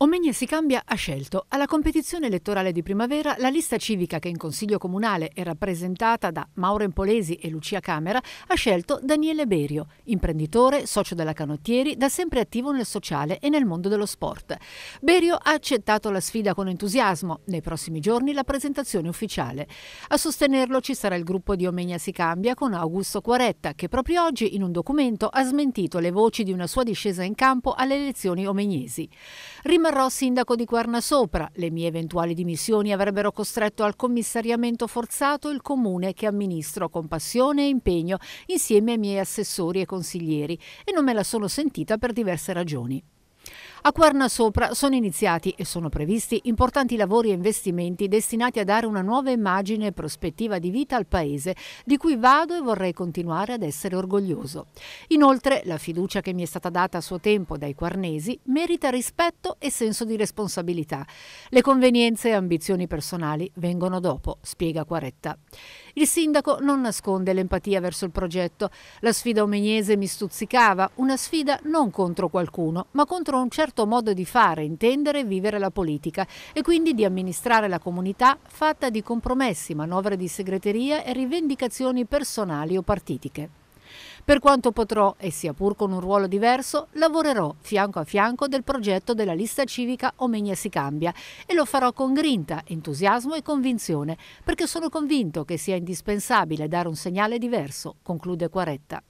Omegna si cambia ha scelto alla competizione elettorale di primavera la lista civica che in consiglio comunale è rappresentata da Mauro Empolesi e Lucia Camera ha scelto Daniele Berio, imprenditore, socio della Canottieri, da sempre attivo nel sociale e nel mondo dello sport. Berio ha accettato la sfida con entusiasmo, nei prossimi giorni la presentazione ufficiale. A sostenerlo ci sarà il gruppo di Omegna si cambia con Augusto Quaretta che proprio oggi in un documento ha smentito le voci di una sua discesa in campo alle elezioni omegnesi. Rim rimarrò sindaco di Guarnasopra. Le mie eventuali dimissioni avrebbero costretto al commissariamento forzato il comune che amministro con passione e impegno insieme ai miei assessori e consiglieri e non me la sono sentita per diverse ragioni. A Quarna Sopra sono iniziati e sono previsti importanti lavori e investimenti destinati a dare una nuova immagine e prospettiva di vita al paese, di cui vado e vorrei continuare ad essere orgoglioso. Inoltre, la fiducia che mi è stata data a suo tempo dai quarnesi merita rispetto e senso di responsabilità. Le convenienze e ambizioni personali vengono dopo, spiega Quaretta. Il sindaco non nasconde l'empatia verso il progetto. La sfida omegnese mi stuzzicava, una sfida non contro qualcuno, ma contro un certo certo modo di fare, intendere e vivere la politica e quindi di amministrare la comunità fatta di compromessi, manovre di segreteria e rivendicazioni personali o partitiche. Per quanto potrò, e sia pur con un ruolo diverso, lavorerò fianco a fianco del progetto della lista civica Omegna si cambia e lo farò con grinta, entusiasmo e convinzione, perché sono convinto che sia indispensabile dare un segnale diverso, conclude Quaretta.